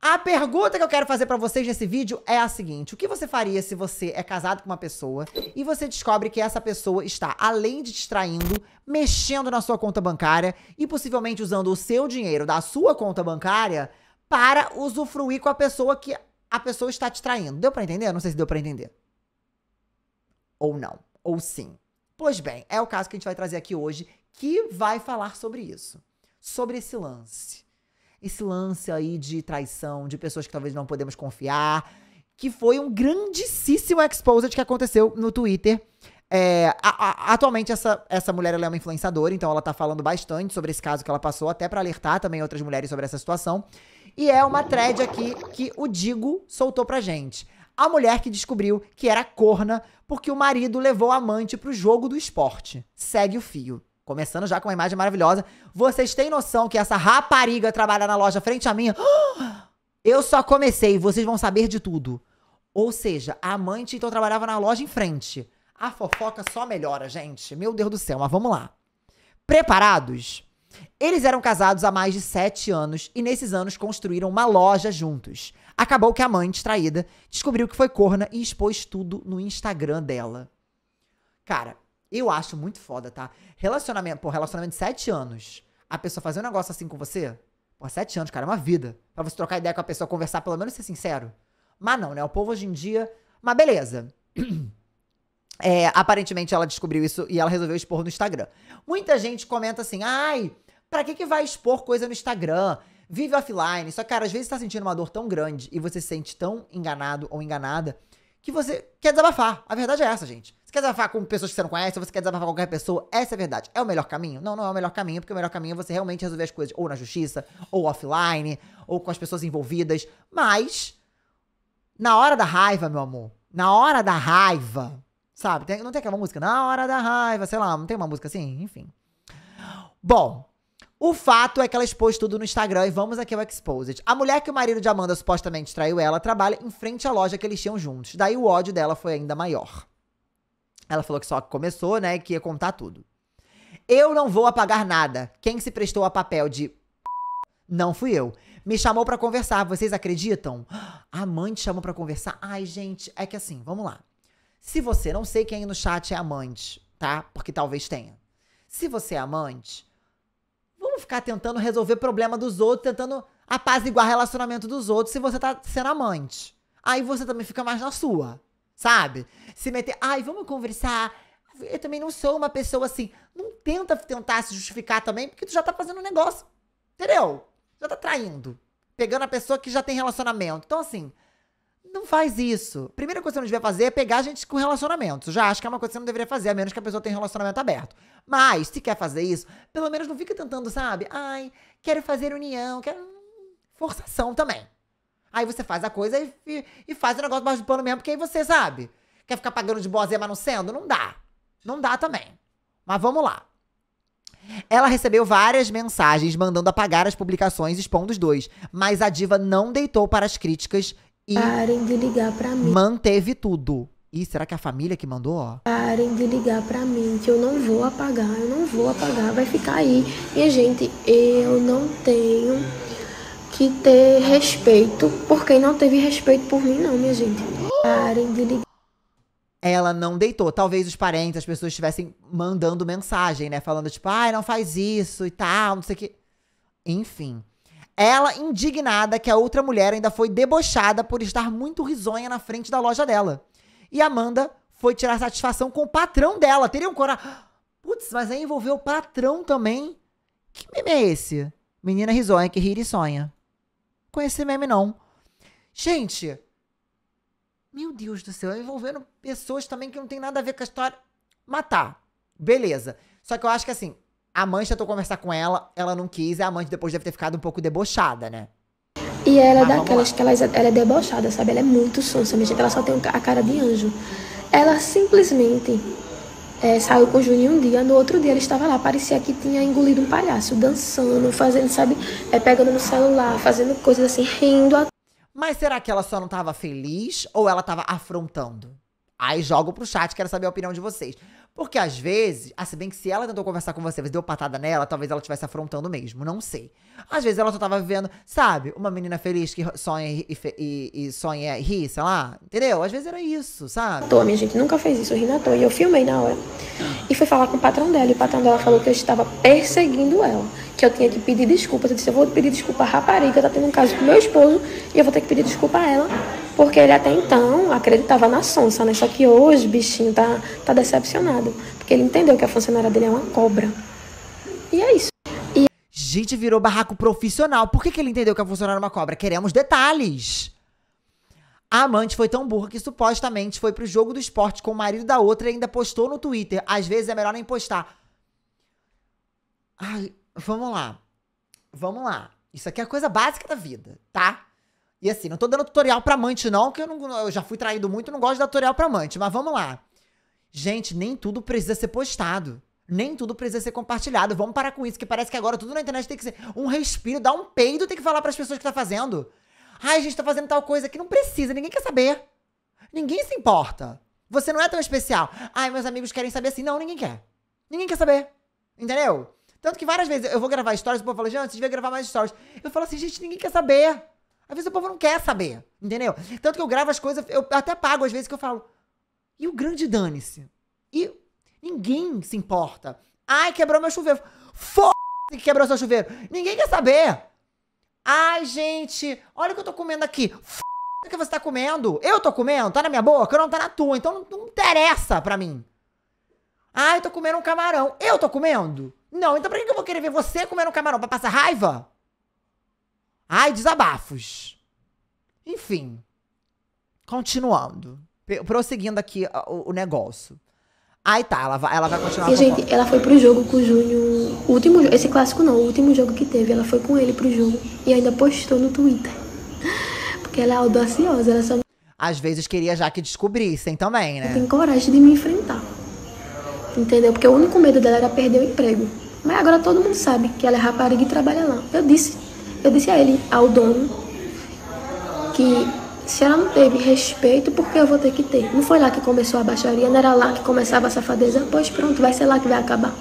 A pergunta que eu quero fazer para vocês nesse vídeo é a seguinte: o que você faria se você é casado com uma pessoa e você descobre que essa pessoa está, além de te traindo, mexendo na sua conta bancária e possivelmente usando o seu dinheiro da sua conta bancária para usufruir com a pessoa que a pessoa está te traindo? Deu para entender? Não sei se deu para entender. Ou não, ou sim. Pois bem, é o caso que a gente vai trazer aqui hoje que vai falar sobre isso, sobre esse lance esse lance aí de traição, de pessoas que talvez não podemos confiar, que foi um grandíssimo exposed que aconteceu no Twitter. É, a, a, atualmente essa, essa mulher é uma influenciadora, então ela tá falando bastante sobre esse caso que ela passou, até para alertar também outras mulheres sobre essa situação. E é uma thread aqui que o Digo soltou pra gente. A mulher que descobriu que era corna porque o marido levou a amante pro jogo do esporte. Segue o fio. Começando já com uma imagem maravilhosa. Vocês têm noção que essa rapariga trabalha na loja frente a minha? Eu só comecei, vocês vão saber de tudo. Ou seja, a amante então trabalhava na loja em frente. A fofoca só melhora, gente. Meu Deus do céu, mas vamos lá. Preparados? Eles eram casados há mais de sete anos e nesses anos construíram uma loja juntos. Acabou que a amante, traída, descobriu que foi corna e expôs tudo no Instagram dela. Cara, eu acho muito foda, tá? Relacionamento, pô, relacionamento de sete anos. A pessoa fazer um negócio assim com você, pô, sete anos, cara, é uma vida. Pra você trocar ideia com a pessoa, conversar, pelo menos ser sincero. Mas não, né? O povo hoje em dia. Mas beleza. É, aparentemente ela descobriu isso e ela resolveu expor no Instagram. Muita gente comenta assim: ai, pra que, que vai expor coisa no Instagram? Vive offline. Só que, cara, às vezes você tá sentindo uma dor tão grande e você se sente tão enganado ou enganada que você quer desabafar. A verdade é essa, gente. Você quer desabafar com pessoas que você não conhece, você quer desabafar com qualquer pessoa, essa é a verdade. É o melhor caminho? Não, não é o melhor caminho, porque o melhor caminho é você realmente resolver as coisas ou na justiça, ou offline, ou com as pessoas envolvidas. Mas, na hora da raiva, meu amor, na hora da raiva, sabe? Tem, não tem aquela música, na hora da raiva, sei lá, não tem uma música assim? Enfim. Bom, o fato é que ela expôs tudo no Instagram e vamos aqui ao Exposed. A mulher que o marido de Amanda supostamente traiu ela trabalha em frente à loja que eles tinham juntos. Daí o ódio dela foi ainda maior. Ela falou que só começou, né? Que ia contar tudo. Eu não vou apagar nada. Quem se prestou a papel de. Não fui eu. Me chamou para conversar, vocês acreditam? A mãe te chamou para conversar? Ai, gente, é que assim, vamos lá. Se você, não sei quem no chat é amante, tá? Porque talvez tenha. Se você é amante, vamos ficar tentando resolver problema dos outros, tentando apaziguar relacionamento dos outros se você tá sendo amante. Aí você também fica mais na sua sabe? Se meter, ai, vamos conversar. Eu também não sou uma pessoa assim. Não tenta tentar se justificar também, porque tu já tá fazendo um negócio. Entendeu? Já tá traindo. Pegando a pessoa que já tem relacionamento. Então, assim, não faz isso. Primeira coisa que você não deveria fazer é pegar gente com relacionamento. Já acho que é uma coisa que você não deveria fazer, a menos que a pessoa tenha relacionamento aberto. Mas, se quer fazer isso, pelo menos não fica tentando, sabe? Ai, quero fazer união, quero. Forçação também. Aí você faz a coisa e, e, e faz o negócio mais do pano mesmo, porque aí você sabe. Quer ficar pagando de boazinha, mas não sendo? Não dá. Não dá também. Mas vamos lá. Ela recebeu várias mensagens mandando apagar as publicações expondo os dois, mas a diva não deitou para as críticas e. Parem de ligar para mim. Manteve tudo. E será que é a família que mandou? Parem de ligar para mim, que eu não vou apagar, eu não vou apagar, vai ficar aí. e gente, eu não tenho que ter respeito por quem não teve respeito por mim, não, minha gente. Parem de ligar. Ela não deitou. Talvez os parentes, as pessoas estivessem mandando mensagem, né? Falando, tipo, ai, não faz isso e tal, não sei o que. Enfim. Ela indignada que a outra mulher ainda foi debochada por estar muito risonha na frente da loja dela. E Amanda foi tirar satisfação com o patrão dela. Teria um coragem. Putz, mas aí envolveu o patrão também. Que meme é esse? Menina risonha que rir e sonha com esse meme, não. Gente, meu Deus do céu, envolvendo pessoas também que não tem nada a ver com a história. Matar. Beleza. Só que eu acho que assim, a mãe tentou conversar com ela, ela não quis, e a mãe depois deve ter ficado um pouco debochada, né? E ela é daquelas que ela, ela, é debochada, sabe? Ela é muito sonsa, minha gente. Ela só tem a cara de anjo. Ela simplesmente é, saiu com o Juninho um dia, no outro dia ele estava lá, parecia que tinha engolido um palhaço, dançando, fazendo, sabe, é, pegando no celular, fazendo coisas assim, rindo. Mas será que ela só não estava feliz ou ela estava afrontando? Aí jogo pro chat, quero saber a opinião de vocês. Porque às vezes, ah, se bem que se ela tentou conversar com você, você deu patada nela, talvez ela estivesse afrontando mesmo, não sei. Às vezes ela só tava vivendo, sabe, uma menina feliz que sonha e, e, e sonha e ri, sei lá, entendeu? Às vezes era isso, sabe? tô, minha gente nunca fez isso, ri na toa. E eu filmei na hora. E fui falar com o patrão dela, e o patrão dela falou que eu estava perseguindo ela, que eu tinha que pedir desculpas. Eu disse, eu vou pedir desculpa à rapariga, tá tendo um caso com meu esposo, e eu vou ter que pedir desculpa a ela porque ele até então acreditava na sonsa, né? Só que hoje o bichinho tá, tá decepcionado. Porque ele entendeu que a funcionária dele é uma cobra. E é isso. E... Gente, virou barraco profissional. Por que, que ele entendeu que a funcionária é uma cobra? Queremos detalhes. A amante foi tão burra que supostamente foi pro jogo do esporte com o marido da outra e ainda postou no Twitter. Às vezes é melhor nem postar. Ai, vamos lá. Vamos lá. Isso aqui é a coisa básica da vida, tá? E assim, não tô dando tutorial pra amante, não, que eu, não, eu já fui traído muito não gosto de dar tutorial pra amante, mas vamos lá. Gente, nem tudo precisa ser postado. Nem tudo precisa ser compartilhado. Vamos parar com isso, que parece que agora tudo na internet tem que ser um respiro, dar um peido, tem que falar para as pessoas que tá fazendo. Ai, a gente tá fazendo tal coisa que não precisa, ninguém quer saber. Ninguém se importa. Você não é tão especial. Ai, meus amigos querem saber assim. Não, ninguém quer. Ninguém quer saber. Entendeu? Tanto que várias vezes eu vou gravar stories e o povo fala, gente, você devia gravar mais stories. Eu falo assim, gente, ninguém quer saber. Às vezes o povo não quer saber, entendeu? Tanto que eu gravo as coisas, eu até pago às vezes que eu falo. E o grande dane-se. E ninguém se importa. Ai, quebrou meu chuveiro. Foda-se que quebrou seu chuveiro. Ninguém quer saber. Ai, gente, olha o que eu tô comendo aqui. Foda-se que você tá comendo. Eu tô comendo, tá na minha boca, eu não tá na tua. Então não, não interessa pra mim. Ai, eu tô comendo um camarão. Eu tô comendo? Não, então pra que eu vou querer ver você comendo um camarão? Pra passar raiva? Ai, desabafos. Enfim. Continuando. Prosseguindo aqui o, o negócio. Aí tá, ela vai, ela vai continuar. E, gente, ela foi pro jogo com o Júnior. Último, esse clássico não, o último jogo que teve, ela foi com ele pro jogo e ainda postou no Twitter. Porque ela é audaciosa, ela só. Às vezes queria já que descobrissem também, né? Tem coragem de me enfrentar. Entendeu? Porque o único medo dela era perder o emprego. Mas agora todo mundo sabe que ela é rapariga e trabalha lá. Eu disse eu disse a ele, ao dono, que se ela não teve respeito, por que eu vou ter que ter? Não foi lá que começou a baixaria, não era lá que começava a safadeza. Pois pronto, vai ser lá que vai acabar.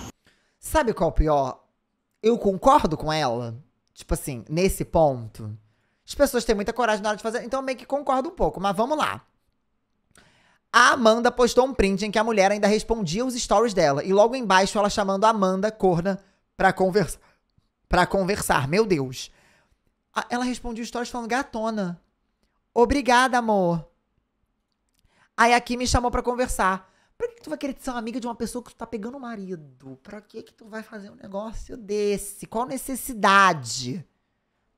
Sabe qual é o pior? Eu concordo com ela. Tipo assim, nesse ponto. As pessoas têm muita coragem na hora de fazer, então eu meio que concordo um pouco, mas vamos lá. A Amanda postou um print em que a mulher ainda respondia os stories dela. E logo embaixo ela chamando a Amanda corna pra conversar. Pra conversar. Meu Deus. Ela respondeu stories falando, gatona. Obrigada, amor. Aí aqui me chamou para conversar. Pra que tu vai querer ser uma amiga de uma pessoa que tu tá pegando o marido? Pra que que tu vai fazer um negócio desse? Qual necessidade?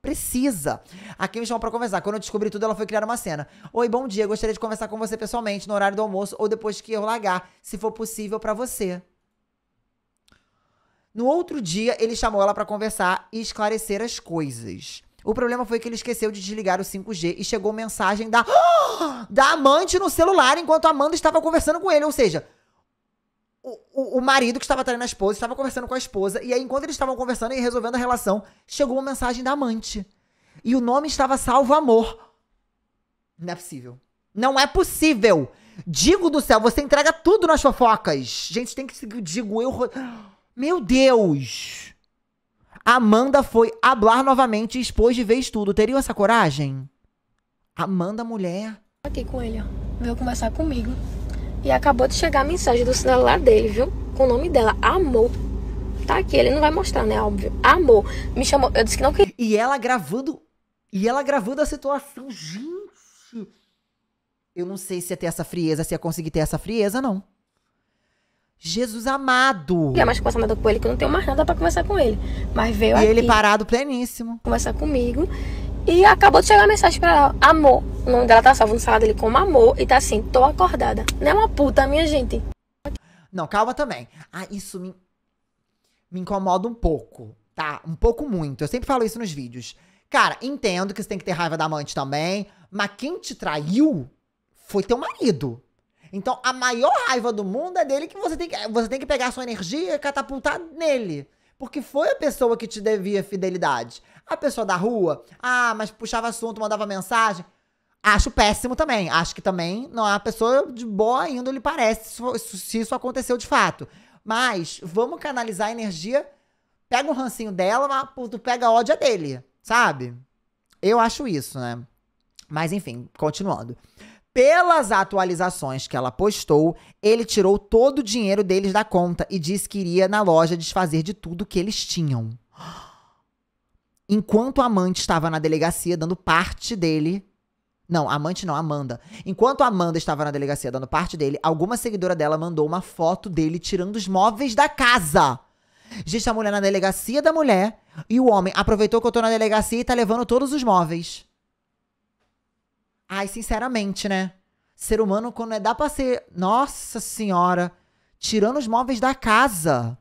Precisa. Aqui me chamou pra conversar. Quando eu descobri tudo, ela foi criar uma cena. Oi, bom dia. Gostaria de conversar com você pessoalmente no horário do almoço ou depois que eu largar, se for possível para você. No outro dia, ele chamou ela para conversar e esclarecer as coisas. O problema foi que ele esqueceu de desligar o 5G e chegou mensagem da da amante no celular enquanto a Amanda estava conversando com ele, ou seja, o, o, o marido que estava traindo a esposa estava conversando com a esposa e aí enquanto eles estavam conversando e resolvendo a relação, chegou uma mensagem da amante. E o nome estava Salvo Amor. Não é possível. Não é possível. Digo do céu, você entrega tudo nas fofocas. Gente, tem que seguir o Digo. Eu. Meu Deus! Amanda foi hablar novamente e expôs de vez tudo. Teriam essa coragem? Amanda, mulher. Aqui com ele, ó. Veio conversar comigo. E acabou de chegar a mensagem do celular dele, viu? Com o nome dela, Amor. Tá aqui, ele não vai mostrar, né? Óbvio. Amor. Me chamou. Eu disse que não queria. E ela gravando. E ela gravando a situação. Gente. Eu não sei se ia ter essa frieza, se ia conseguir ter essa frieza, não. Jesus amado. E é mais conversar nada com ele, que eu não tenho mais nada para conversar com ele. Mas veio e aqui. ele parado pleníssimo. Conversar comigo. E acabou de chegar a mensagem pra ela. Amor. O nome dela tá salvo no salário dele como amor. E tá assim, tô acordada. Não é uma puta, minha gente. Não, calma também. Ah, isso me, me incomoda um pouco. Tá? Um pouco muito. Eu sempre falo isso nos vídeos. Cara, entendo que você tem que ter raiva da amante também. Mas quem te traiu foi teu marido. Então, a maior raiva do mundo é dele que você tem que, você tem que pegar sua energia e catapultar nele. Porque foi a pessoa que te devia fidelidade. A pessoa da rua, ah, mas puxava assunto, mandava mensagem. Acho péssimo também. Acho que também não é uma pessoa de boa lhe parece, se isso aconteceu de fato. Mas vamos canalizar a energia. Pega o um rancinho dela, mas tu pega a ódio é dele, sabe? Eu acho isso, né? Mas enfim, continuando. Pelas atualizações que ela postou, ele tirou todo o dinheiro deles da conta e disse que iria na loja desfazer de tudo que eles tinham. Enquanto a amante estava na delegacia dando parte dele. Não, amante não, Amanda. Enquanto a Amanda estava na delegacia dando parte dele, alguma seguidora dela mandou uma foto dele tirando os móveis da casa. Gente, a mulher na delegacia da mulher e o homem aproveitou que eu tô na delegacia e tá levando todos os móveis. Ai, sinceramente, né? Ser humano, quando é, dá pra ser. Nossa Senhora! Tirando os móveis da casa.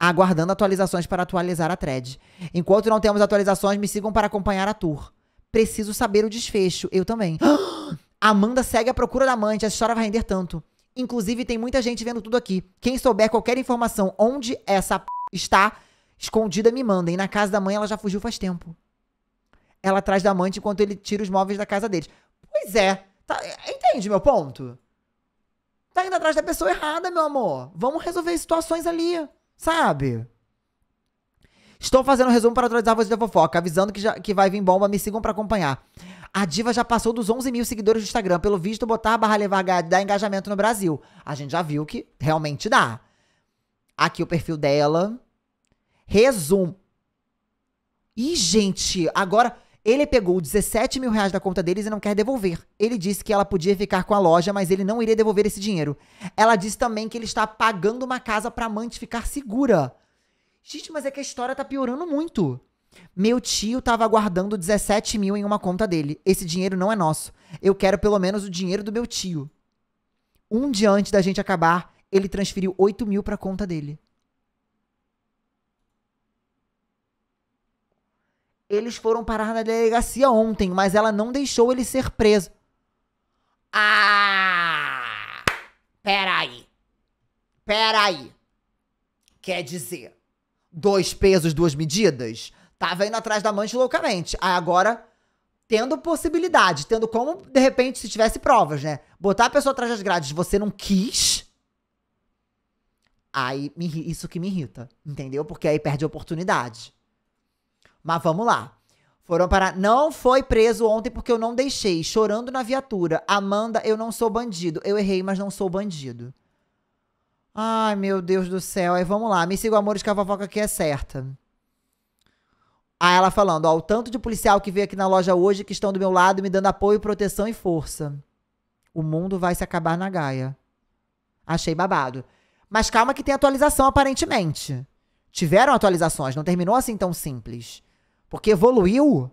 Aguardando atualizações para atualizar a thread. Enquanto não temos atualizações, me sigam para acompanhar a tour. Preciso saber o desfecho. Eu também. Amanda segue a procura da amante. Essa história vai render tanto. Inclusive, tem muita gente vendo tudo aqui. Quem souber qualquer informação onde essa p... está escondida, me mandem. Na casa da mãe, ela já fugiu faz tempo. Ela atrás da amante enquanto ele tira os móveis da casa deles. Pois é. Tá, entende meu ponto? Tá indo atrás da pessoa errada, meu amor. Vamos resolver situações ali, sabe? Estou fazendo um resumo para atualizar voz da fofoca, avisando que, já, que vai vir bomba, me sigam para acompanhar. A diva já passou dos 11 mil seguidores do Instagram. Pelo visto, botar a barra levar dá engajamento no Brasil. A gente já viu que realmente dá. Aqui o perfil dela. Resumo. Ih, gente, agora. Ele pegou 17 mil reais da conta deles e não quer devolver. Ele disse que ela podia ficar com a loja, mas ele não iria devolver esse dinheiro. Ela disse também que ele está pagando uma casa para a amante ficar segura. Gente, mas é que a história tá piorando muito. Meu tio estava guardando 17 mil em uma conta dele. Esse dinheiro não é nosso. Eu quero pelo menos o dinheiro do meu tio. Um dia antes da gente acabar, ele transferiu 8 mil para a conta dele. Eles foram parar na delegacia ontem, mas ela não deixou ele ser preso. Ah! Peraí. Peraí. Quer dizer, dois pesos, duas medidas? Tava indo atrás da mancha loucamente. Aí agora, tendo possibilidade, tendo como, de repente, se tivesse provas, né? Botar a pessoa atrás das grades, você não quis. Aí, isso que me irrita, entendeu? Porque aí perde a oportunidade. Mas vamos lá. Foram para Não foi preso ontem porque eu não deixei. Chorando na viatura. Amanda, eu não sou bandido. Eu errei, mas não sou bandido. Ai, meu Deus do céu. Aí vamos lá. Me siga o amor que a que é certa. Aí ela falando, ó, o tanto de policial que veio aqui na loja hoje que estão do meu lado me dando apoio, proteção e força. O mundo vai se acabar na Gaia. Achei babado. Mas calma que tem atualização aparentemente. Tiveram atualizações, não terminou assim tão simples. Porque evoluiu.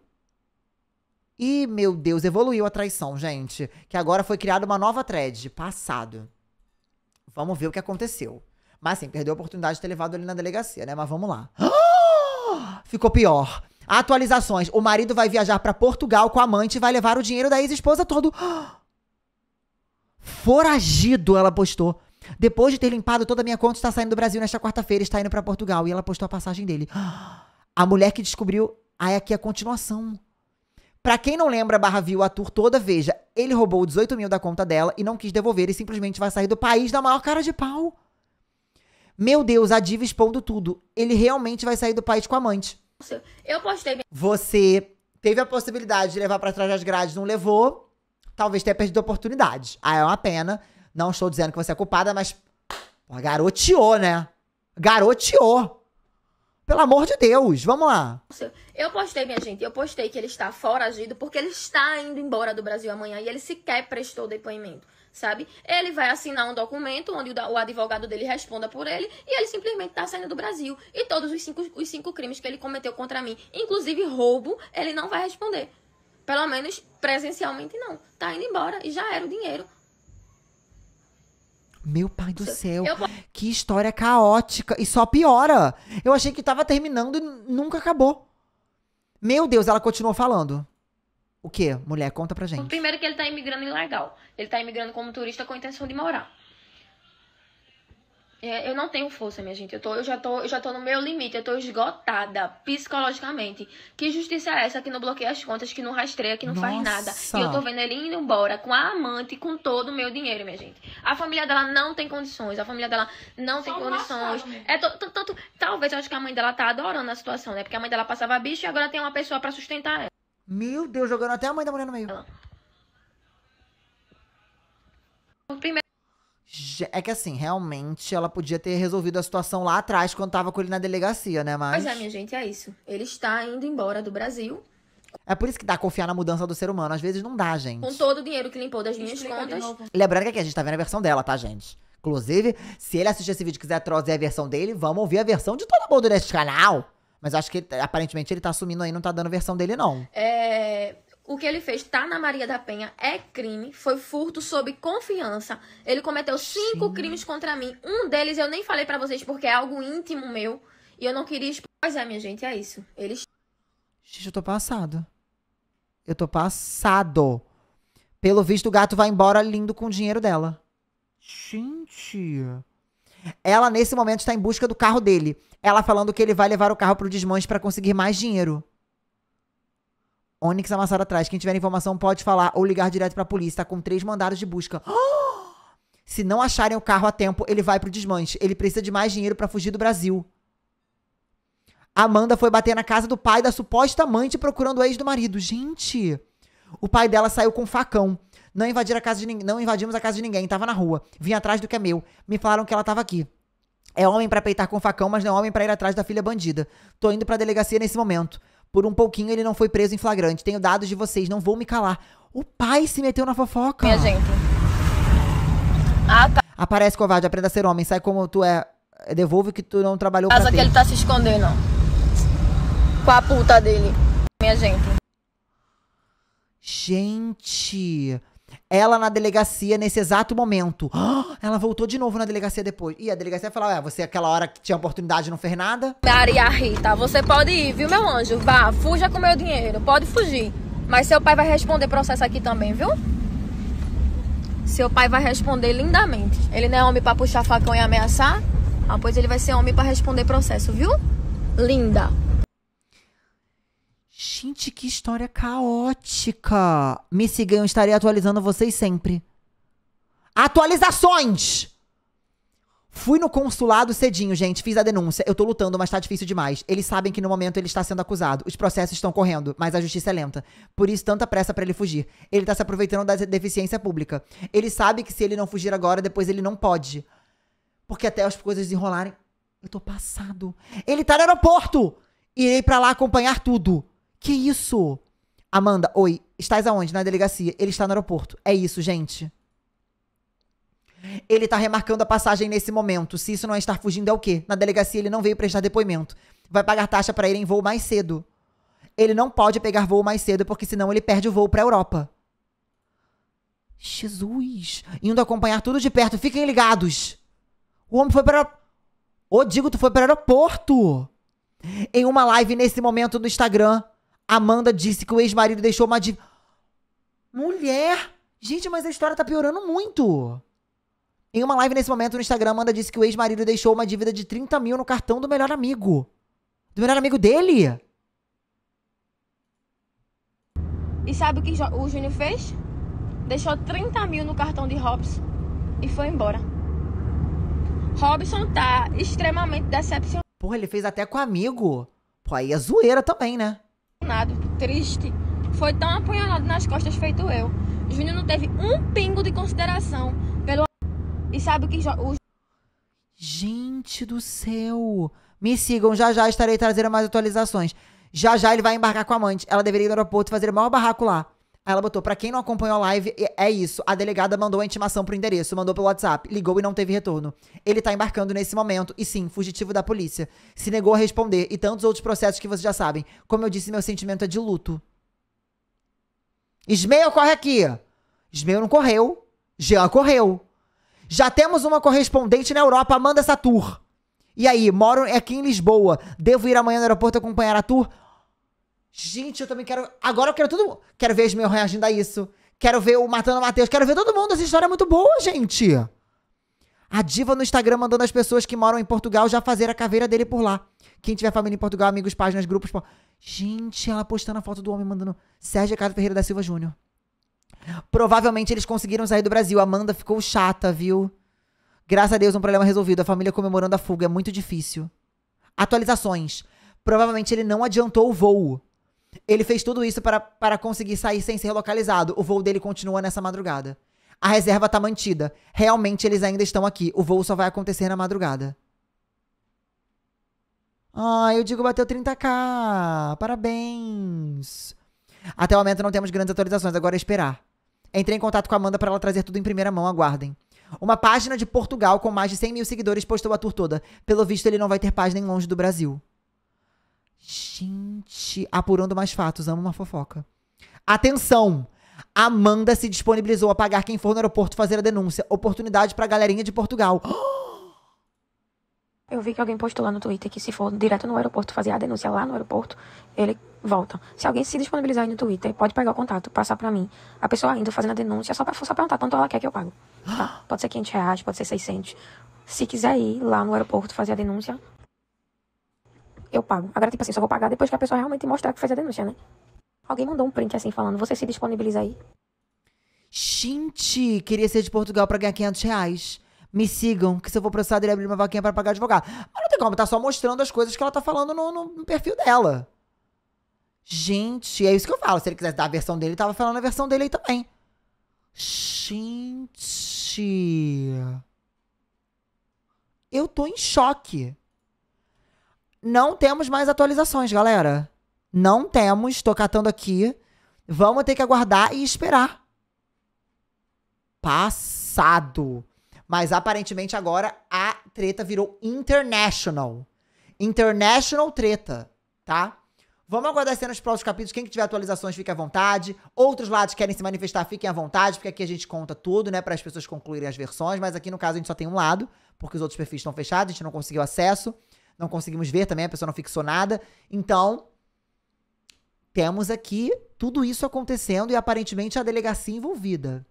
E meu Deus, evoluiu a traição, gente. Que agora foi criada uma nova thread, passado. Vamos ver o que aconteceu. Mas assim, perdeu a oportunidade de ter levado ele na delegacia, né? Mas vamos lá. Ficou pior. Atualizações. O marido vai viajar para Portugal com a amante e vai levar o dinheiro da ex-esposa todo. Foragido, ela postou. Depois de ter limpado toda a minha conta, está saindo do Brasil nesta quarta-feira, está indo para Portugal. E ela postou a passagem dele. A mulher que descobriu Aí aqui é a continuação. Pra quem não lembra, barra viu a tour toda, veja, ele roubou 18 mil da conta dela e não quis devolver e simplesmente vai sair do país na maior cara de pau. Meu Deus, a diva expondo tudo. Ele realmente vai sair do país com a amante. Eu postei. Você teve a possibilidade de levar para trás as grades, não levou. Talvez tenha perdido oportunidades. Ah, é uma pena. Não estou dizendo que você é culpada, mas. garoteou, né? Garoteou. Pelo amor de Deus, vamos lá. Eu postei, minha gente, eu postei que ele está foragido porque ele está indo embora do Brasil amanhã e ele sequer prestou depoimento, sabe? Ele vai assinar um documento onde o advogado dele responda por ele e ele simplesmente está saindo do Brasil. E todos os cinco, os cinco crimes que ele cometeu contra mim, inclusive roubo, ele não vai responder. Pelo menos presencialmente não. Tá indo embora e já era o dinheiro. Meu pai do céu, eu... que história caótica e só piora. Eu achei que tava terminando e nunca acabou. Meu Deus, ela continuou falando. O quê? Mulher, conta pra então, gente. Primeiro que ele tá imigrando ilegal. Ele tá imigrando como turista com intenção de morar. É, eu não tenho força, minha gente. Eu, tô, eu, já tô, eu já tô no meu limite. Eu tô esgotada psicologicamente. Que justiça é essa que não bloqueia as contas, que não rastreia, que não Nossa. faz nada? E eu tô vendo ele indo embora com a amante, com todo o meu dinheiro, minha gente. A família dela não tem condições. A família dela não tem condições. é tanto. Talvez eu acho que a mãe dela tá adorando a situação, né? Porque a mãe dela passava bicho e agora tem uma pessoa para sustentar ela. Meu Deus, jogando até a mãe da mulher no meio. Ela. É que assim, realmente ela podia ter resolvido a situação lá atrás, quando tava com ele na delegacia, né? Mas. Pois é, minha gente, é isso. Ele está indo embora do Brasil. É por isso que dá confiar na mudança do ser humano. Às vezes não dá, gente. Com todo o dinheiro que limpou das minhas contas. Lembrando que aqui a gente tá vendo a versão dela, tá, gente? Inclusive, se ele assistir esse vídeo e quiser trazer a versão dele, vamos ouvir a versão de todo mundo nesse canal. Mas acho que aparentemente ele tá assumindo aí, não tá dando versão dele, não. É o que ele fez tá na Maria da Penha, é crime, foi furto sob confiança. Ele cometeu cinco Sim. crimes contra mim. Um deles eu nem falei para vocês porque é algo íntimo meu e eu não queria expor. Pois é, minha gente, é isso. Eles. Gente, eu tô passado. Eu tô passado. Pelo visto, o gato vai embora lindo com o dinheiro dela. Gente. Ela, nesse momento, está em busca do carro dele. Ela falando que ele vai levar o carro pro desmanche para conseguir mais dinheiro. Onyx amassado atrás. Quem tiver informação pode falar ou ligar direto pra polícia. Tá com três mandados de busca. Se não acharem o carro a tempo, ele vai pro desmanche. Ele precisa de mais dinheiro para fugir do Brasil. Amanda foi bater na casa do pai da suposta amante procurando o ex do marido. Gente, o pai dela saiu com facão. Não invadir a casa de não invadimos a casa de ninguém, tava na rua. Vim atrás do que é meu. Me falaram que ela tava aqui. É homem para peitar com facão, mas não é homem para ir atrás da filha bandida. Tô indo para delegacia nesse momento. Por um pouquinho ele não foi preso em flagrante. Tenho dados de vocês, não vou me calar. O pai se meteu na fofoca. Minha gente. Ah, tá. Aparece, covarde, aprenda a ser homem. Sai como tu é. Devolve que tu não trabalhou Casa pra que ele tá se escondendo. Com a puta dele. Minha gente. Gente. Ela na delegacia nesse exato momento. ela voltou de novo na delegacia depois. E a delegacia falou: é você aquela hora que tinha oportunidade não fez nada? Maria Rita, você pode ir, viu, meu anjo? Vá, fuja com meu dinheiro. Pode fugir. Mas seu pai vai responder processo aqui também, viu? Seu pai vai responder lindamente. Ele não é homem para puxar facão e ameaçar? Ah, pois ele vai ser homem para responder processo, viu? Linda. Gente, que história caótica. Me sigam, eu estarei atualizando vocês sempre. Atualizações! Fui no consulado cedinho, gente. Fiz a denúncia. Eu tô lutando, mas tá difícil demais. Eles sabem que no momento ele está sendo acusado. Os processos estão correndo, mas a justiça é lenta. Por isso, tanta pressa para ele fugir. Ele tá se aproveitando da deficiência pública. Ele sabe que se ele não fugir agora, depois ele não pode. Porque até as coisas enrolarem. Eu tô passado. Ele tá no aeroporto! Irei para lá acompanhar tudo. Que isso? Amanda, oi, estás aonde? Na delegacia. Ele está no aeroporto. É isso, gente. Ele tá remarcando a passagem nesse momento. Se isso não é estar fugindo, é o quê? Na delegacia ele não veio prestar depoimento. Vai pagar taxa para ir em voo mais cedo. Ele não pode pegar voo mais cedo, porque senão ele perde o voo pra Europa. Jesus! Indo acompanhar tudo de perto, fiquem ligados! O homem foi para. Ô, Digo, tu foi para aeroporto! Em uma live nesse momento no Instagram, Amanda disse que o ex-marido deixou uma dívida. Mulher! Gente, mas a história tá piorando muito. Em uma live nesse momento no Instagram, Amanda disse que o ex-marido deixou uma dívida de 30 mil no cartão do melhor amigo. Do melhor amigo dele? E sabe o que o Júnior fez? Deixou 30 mil no cartão de Robson e foi embora. Robson tá extremamente decepcionado. Porra, ele fez até com amigo. Pô, aí é zoeira também, né? decepcionado, triste, foi tão apunhalado nas costas feito eu. Júnior não teve um pingo de consideração pelo. E sabe o que. O... Gente do céu! Me sigam, já já estarei trazendo mais atualizações. Já já ele vai embarcar com a amante. Ela deveria ir no aeroporto fazer o maior barraco lá. Aí ela botou, pra quem não acompanhou a live, é, é isso. A delegada mandou a intimação pro endereço, mandou pelo WhatsApp, ligou e não teve retorno. Ele tá embarcando nesse momento, e sim, fugitivo da polícia. Se negou a responder, e tantos outros processos que vocês já sabem. Como eu disse, meu sentimento é de luto. Ismael corre aqui. Ismael não correu. Jean correu. Já temos uma correspondente na Europa, manda essa tour E aí, moro aqui em Lisboa. Devo ir amanhã no aeroporto acompanhar a tour? Gente, eu também quero. Agora eu quero todo mundo. Quero ver meu reagindo a isso. Quero ver o Matando Matheus. Quero ver todo mundo. Essa história é muito boa, gente. A diva no Instagram mandando as pessoas que moram em Portugal já fazer a caveira dele por lá. Quem tiver família em Portugal, amigos, páginas, grupos. Gente, ela postando a foto do homem mandando. Sérgio Ricardo Ferreira da Silva Júnior. Provavelmente eles conseguiram sair do Brasil. Amanda ficou chata, viu? Graças a Deus, um problema resolvido. A família comemorando a fuga. É muito difícil. Atualizações. Provavelmente ele não adiantou o voo. Ele fez tudo isso para, para conseguir sair sem ser localizado. O voo dele continua nessa madrugada. A reserva tá mantida. Realmente eles ainda estão aqui. O voo só vai acontecer na madrugada. Ah, eu digo bateu 30k. Parabéns. Até o momento não temos grandes atualizações, agora é esperar. Entrei em contato com a Amanda para ela trazer tudo em primeira mão, aguardem. Uma página de Portugal com mais de 100 mil seguidores postou a tour toda. Pelo visto, ele não vai ter página em longe do Brasil. Gente, apurando mais fatos, amo uma fofoca. Atenção! Amanda se disponibilizou a pagar quem for no aeroporto fazer a denúncia. Oportunidade pra galerinha de Portugal. Eu vi que alguém postou lá no Twitter que se for direto no aeroporto fazer a denúncia lá no aeroporto, ele volta. Se alguém se disponibilizar aí no Twitter, pode pegar o contato, passar pra mim. A pessoa ainda fazendo a denúncia, só pra, só perguntar quanto ela quer que eu pago. Tá? Pode ser 500 reais, pode ser 600. Se quiser ir lá no aeroporto fazer a denúncia, eu pago. Agora, tipo assim, eu só vou pagar depois que a pessoa realmente mostrar que fez a denúncia, né? Alguém mandou um print assim falando, você se disponibiliza aí. Gente, queria ser de Portugal pra ganhar 500 reais. Me sigam, que se eu for processado, ele abrir uma vaquinha para pagar advogado. Mas não tem como, tá só mostrando as coisas que ela tá falando no, no perfil dela. Gente, é isso que eu falo. Se ele quisesse dar a versão dele, ele tava falando a versão dele aí também. Gente. Eu tô em choque. Não temos mais atualizações, galera. Não temos, tô catando aqui. Vamos ter que aguardar e esperar. Passado. Mas aparentemente agora a treta virou international. International treta, tá? Vamos aguardar cenas nos próximos capítulos. Quem que tiver atualizações, fique à vontade. Outros lados querem se manifestar, fiquem à vontade, porque aqui a gente conta tudo, né, para as pessoas concluírem as versões. Mas aqui no caso a gente só tem um lado, porque os outros perfis estão fechados, a gente não conseguiu acesso não conseguimos ver também, a pessoa não fixou nada. Então, temos aqui tudo isso acontecendo e aparentemente a delegacia envolvida.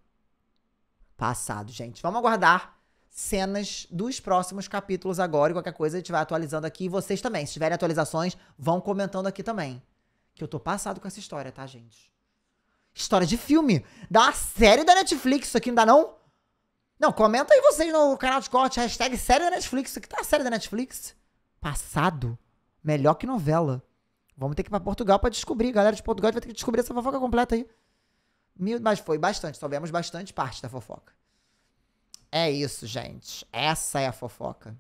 Passado, gente. Vamos aguardar cenas dos próximos capítulos agora e qualquer coisa a gente vai atualizando aqui. E vocês também, se tiverem atualizações, vão comentando aqui também. Que eu tô passado com essa história, tá, gente? História de filme. Da uma série da Netflix, isso aqui não dá não? Não, comenta aí vocês no canal de corte, hashtag série da Netflix. Isso aqui tá a série da Netflix. Passado? Melhor que novela. Vamos ter que ir pra Portugal para descobrir. Galera de Portugal vai ter que descobrir essa fofoca completa aí. Mas foi bastante, soubemos bastante parte da fofoca. É isso, gente. Essa é a fofoca.